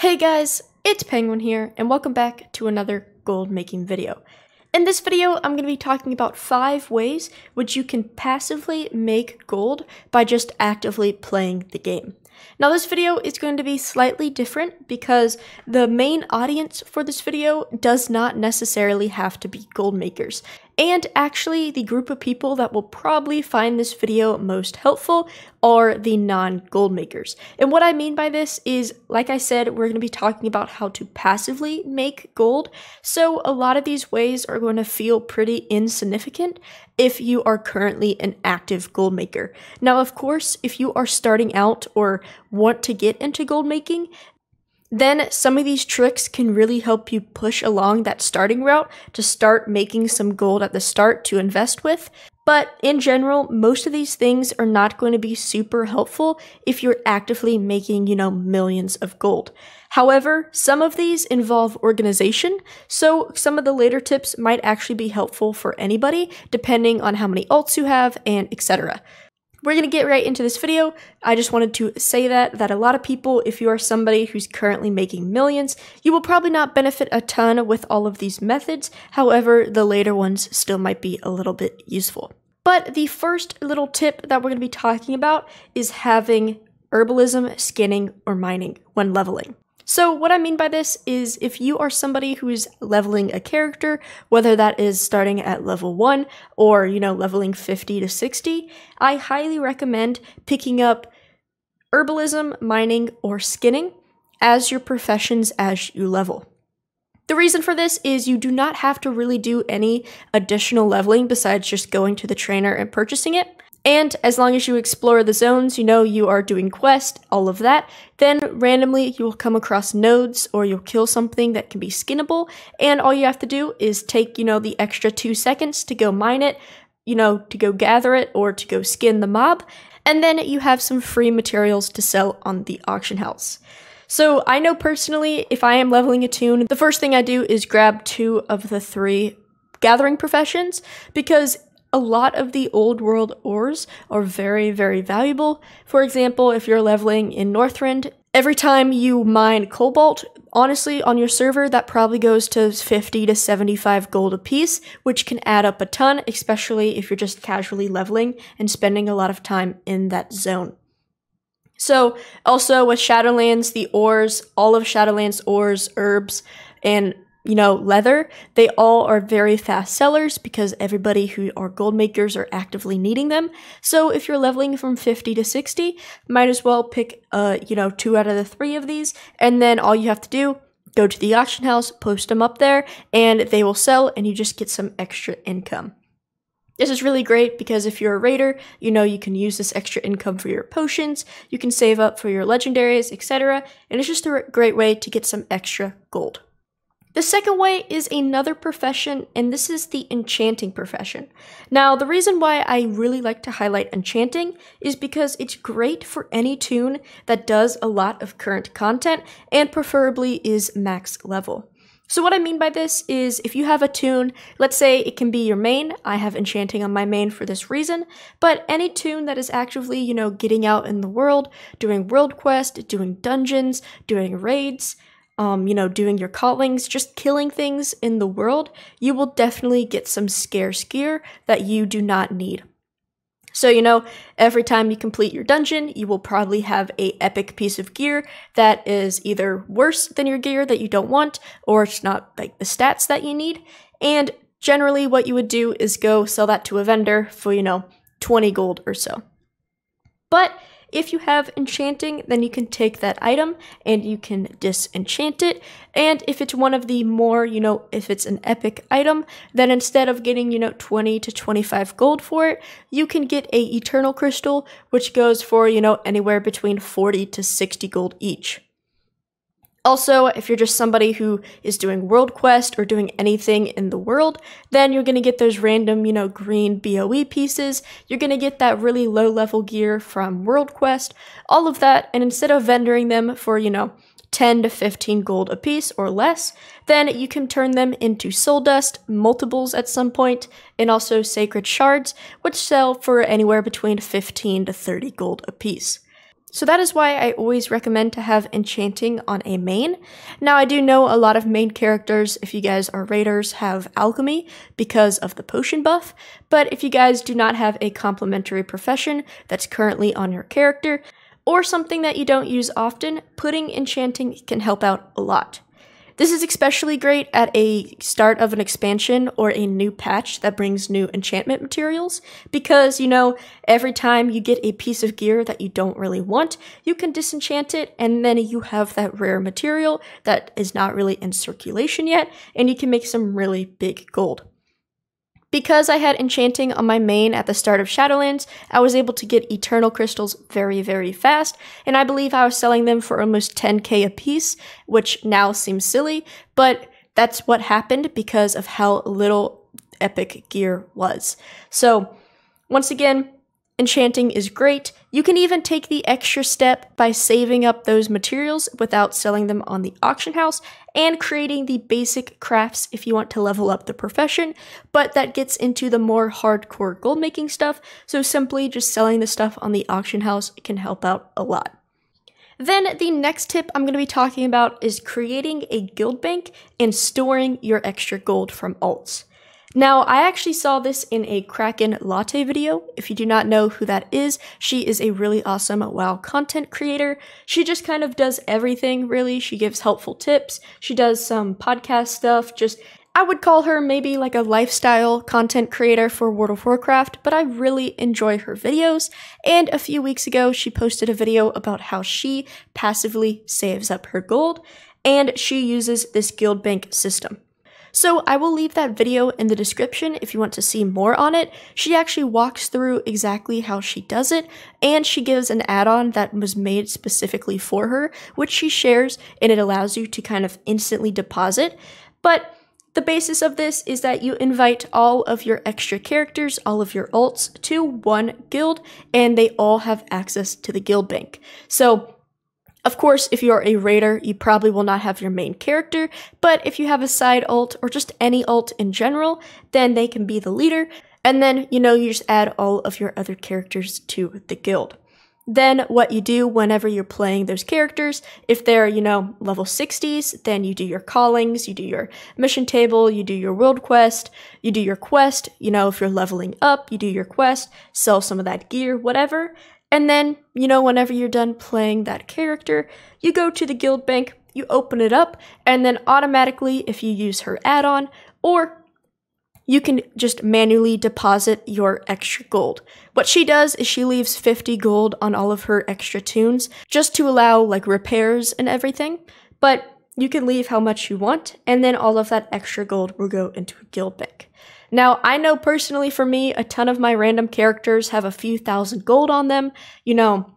Hey guys, it's Penguin here, and welcome back to another gold making video. In this video, I'm going to be talking about 5 ways which you can passively make gold by just actively playing the game. Now this video is going to be slightly different because the main audience for this video does not necessarily have to be gold makers and actually the group of people that will probably find this video most helpful are the non-gold makers. And what I mean by this is, like I said, we're going to be talking about how to passively make gold, so a lot of these ways are going to feel pretty insignificant if you are currently an active gold maker. Now, of course, if you are starting out or want to get into gold making, then some of these tricks can really help you push along that starting route to start making some gold at the start to invest with. But in general, most of these things are not going to be super helpful if you're actively making, you know, millions of gold. However, some of these involve organization, so some of the later tips might actually be helpful for anybody, depending on how many alts you have and etc we're going to get right into this video. I just wanted to say that, that a lot of people, if you are somebody who's currently making millions, you will probably not benefit a ton with all of these methods. However, the later ones still might be a little bit useful. But the first little tip that we're going to be talking about is having herbalism, skinning, or mining when leveling. So, what I mean by this is if you are somebody who is leveling a character, whether that is starting at level 1 or, you know, leveling 50 to 60, I highly recommend picking up herbalism, mining, or skinning as your professions as you level. The reason for this is you do not have to really do any additional leveling besides just going to the trainer and purchasing it. And as long as you explore the zones, you know you are doing quest, all of that, then randomly you will come across nodes or you'll kill something that can be skinnable, and all you have to do is take, you know, the extra two seconds to go mine it, you know, to go gather it or to go skin the mob, and then you have some free materials to sell on the auction house. So I know personally, if I am leveling a tune, the first thing I do is grab two of the three gathering professions because a lot of the old world ores are very, very valuable. For example, if you're leveling in Northrend, every time you mine cobalt, honestly, on your server, that probably goes to 50 to 75 gold apiece, which can add up a ton, especially if you're just casually leveling and spending a lot of time in that zone. So, also with Shadowlands, the ores, all of Shadowlands' ores, herbs, and you know, leather, they all are very fast sellers because everybody who are gold makers are actively needing them. So if you're leveling from 50 to 60, might as well pick, uh, you know, two out of the three of these. And then all you have to do, go to the auction house, post them up there, and they will sell and you just get some extra income. This is really great because if you're a raider, you know you can use this extra income for your potions, you can save up for your legendaries, etc. And it's just a great way to get some extra gold. The second way is another profession, and this is the enchanting profession. Now, the reason why I really like to highlight enchanting is because it's great for any tune that does a lot of current content and preferably is max level. So what I mean by this is if you have a tune, let's say it can be your main, I have enchanting on my main for this reason, but any tune that is actively, you know, getting out in the world, doing world quest, doing dungeons, doing raids, um, you know, doing your callings, just killing things in the world, you will definitely get some scarce gear that you do not need. So, you know, every time you complete your dungeon, you will probably have a epic piece of gear that is either worse than your gear that you don't want, or it's not like the stats that you need. And generally what you would do is go sell that to a vendor for, you know, 20 gold or so. But if you have enchanting, then you can take that item and you can disenchant it. And if it's one of the more, you know, if it's an epic item, then instead of getting, you know, 20 to 25 gold for it, you can get a eternal crystal, which goes for, you know, anywhere between 40 to 60 gold each. Also, if you're just somebody who is doing world quest or doing anything in the world, then you're gonna get those random, you know, green BOE pieces. You're gonna get that really low level gear from world quest, all of that. And instead of vendoring them for, you know, 10 to 15 gold a piece or less, then you can turn them into soul dust, multiples at some point, and also sacred shards, which sell for anywhere between 15 to 30 gold a piece. So that is why I always recommend to have enchanting on a main. Now I do know a lot of main characters, if you guys are raiders, have alchemy because of the potion buff, but if you guys do not have a complementary profession that's currently on your character, or something that you don't use often, putting enchanting can help out a lot. This is especially great at a start of an expansion or a new patch that brings new enchantment materials, because, you know, every time you get a piece of gear that you don't really want, you can disenchant it, and then you have that rare material that is not really in circulation yet, and you can make some really big gold. Because I had Enchanting on my main at the start of Shadowlands, I was able to get Eternal Crystals very, very fast, and I believe I was selling them for almost 10k a piece, which now seems silly, but that's what happened because of how little epic gear was. So, once again, Enchanting is great. You can even take the extra step by saving up those materials without selling them on the auction house and creating the basic crafts if you want to level up the profession, but that gets into the more hardcore gold making stuff, so simply just selling the stuff on the auction house can help out a lot. Then the next tip I'm going to be talking about is creating a guild bank and storing your extra gold from alts. Now, I actually saw this in a Kraken Latte video. If you do not know who that is, she is a really awesome WoW content creator. She just kind of does everything, really. She gives helpful tips, she does some podcast stuff, just I would call her maybe like a lifestyle content creator for World of Warcraft, but I really enjoy her videos. And a few weeks ago, she posted a video about how she passively saves up her gold and she uses this guild bank system. So I will leave that video in the description if you want to see more on it. She actually walks through exactly how she does it, and she gives an add-on that was made specifically for her, which she shares, and it allows you to kind of instantly deposit. But the basis of this is that you invite all of your extra characters, all of your alts, to one guild, and they all have access to the guild bank. So of course, if you are a raider, you probably will not have your main character, but if you have a side alt or just any alt in general, then they can be the leader, and then, you know, you just add all of your other characters to the guild. Then what you do whenever you're playing those characters, if they're, you know, level 60s, then you do your callings, you do your mission table, you do your world quest, you do your quest, you know, if you're leveling up, you do your quest, sell some of that gear, whatever. And then, you know, whenever you're done playing that character, you go to the guild bank, you open it up, and then automatically, if you use her add on, or you can just manually deposit your extra gold. What she does is she leaves 50 gold on all of her extra tunes just to allow like repairs and everything, but you can leave how much you want, and then all of that extra gold will go into a guild bank. Now, I know personally for me, a ton of my random characters have a few thousand gold on them. You know,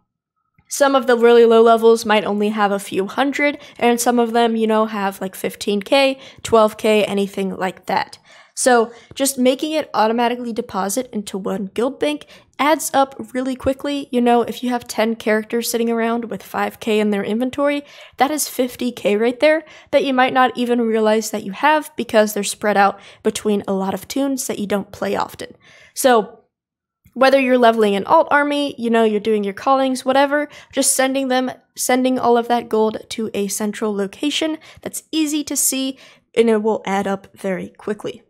some of the really low levels might only have a few hundred, and some of them, you know, have like 15k, 12k, anything like that. So just making it automatically deposit into one guild bank adds up really quickly. You know, if you have 10 characters sitting around with 5k in their inventory, that is 50k right there that you might not even realize that you have because they're spread out between a lot of tunes that you don't play often. So whether you're leveling an alt army, you know, you're doing your callings, whatever, just sending them, sending all of that gold to a central location that's easy to see and it will add up very quickly.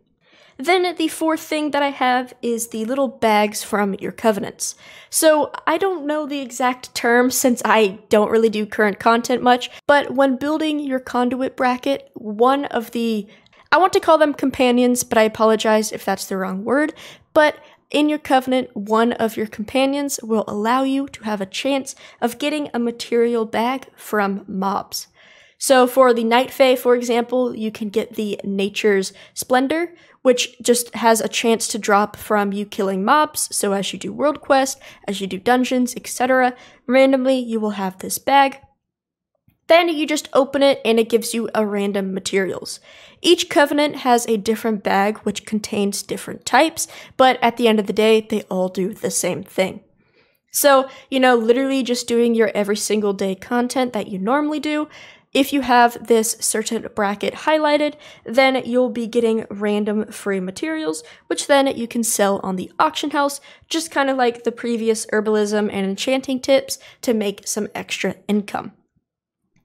Then the fourth thing that I have is the little bags from your covenants. So I don't know the exact term since I don't really do current content much, but when building your conduit bracket, one of the I want to call them companions, but I apologize if that's the wrong word. But in your covenant, one of your companions will allow you to have a chance of getting a material bag from mobs. So for the Night Fae, for example, you can get the Nature's Splendor, which just has a chance to drop from you killing mobs. So as you do world quest, as you do dungeons, etc., randomly you will have this bag. Then you just open it and it gives you a random materials. Each covenant has a different bag which contains different types, but at the end of the day, they all do the same thing. So, you know, literally just doing your every single day content that you normally do, if you have this certain bracket highlighted, then you'll be getting random free materials, which then you can sell on the auction house, just kind of like the previous herbalism and enchanting tips to make some extra income.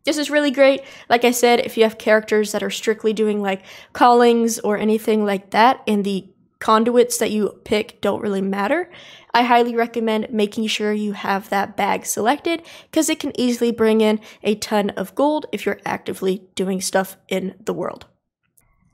This is really great. Like I said, if you have characters that are strictly doing like callings or anything like that in the conduits that you pick don't really matter. I highly recommend making sure you have that bag selected because it can easily bring in a ton of gold if you're actively doing stuff in the world.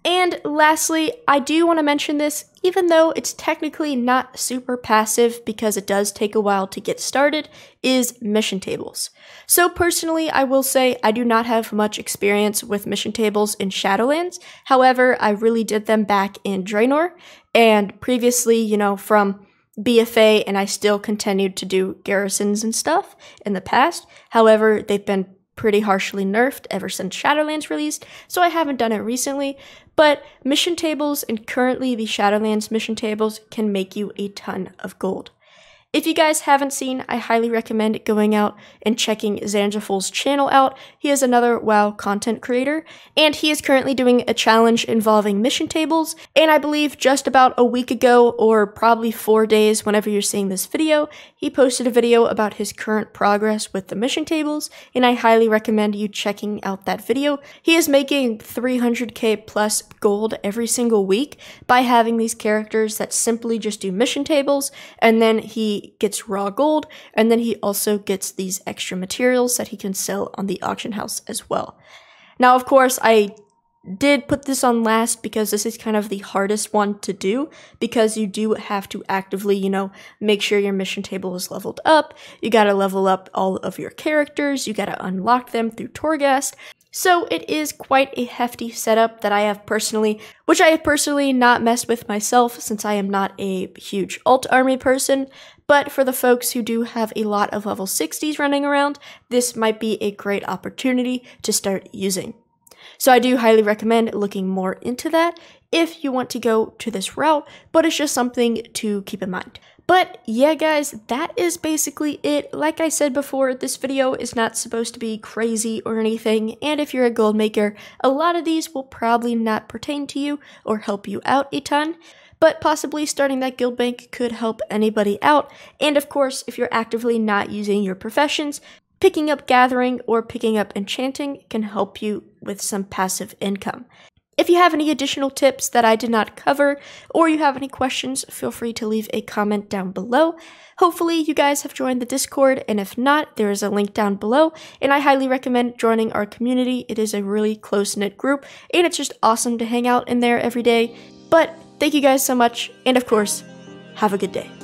And lastly, I do want to mention this, even though it's technically not super passive because it does take a while to get started, is mission tables. So personally, I will say I do not have much experience with mission tables in Shadowlands. However, I really did them back in Draenor, and previously, you know, from BFA, and I still continued to do garrisons and stuff in the past. However, they've been pretty harshly nerfed ever since Shadowlands released, so I haven't done it recently. But mission tables and currently the Shadowlands mission tables can make you a ton of gold. If you guys haven't seen, I highly recommend going out and checking Zanjafol's channel out. He is another WoW content creator, and he is currently doing a challenge involving mission tables. And I believe just about a week ago, or probably four days, whenever you're seeing this video, he posted a video about his current progress with the mission tables, and I highly recommend you checking out that video. He is making 300k plus gold every single week by having these characters that simply just do mission tables, and then he gets raw gold, and then he also gets these extra materials that he can sell on the auction house as well. Now, of course, I did put this on last because this is kind of the hardest one to do because you do have to actively, you know, make sure your mission table is leveled up. You got to level up all of your characters, you got to unlock them through Torghast. So it is quite a hefty setup that I have personally, which I have personally not messed with myself since I am not a huge alt army person, but for the folks who do have a lot of level 60s running around, this might be a great opportunity to start using. So I do highly recommend looking more into that if you want to go to this route, but it's just something to keep in mind. But yeah, guys, that is basically it. Like I said before, this video is not supposed to be crazy or anything, and if you're a gold maker, a lot of these will probably not pertain to you or help you out a ton but possibly starting that guild bank could help anybody out. And of course, if you're actively not using your professions, picking up gathering or picking up enchanting can help you with some passive income. If you have any additional tips that I did not cover or you have any questions, feel free to leave a comment down below. Hopefully, you guys have joined the Discord, and if not, there is a link down below, and I highly recommend joining our community. It is a really close knit group, and it's just awesome to hang out in there every day. But Thank you guys so much, and of course, have a good day.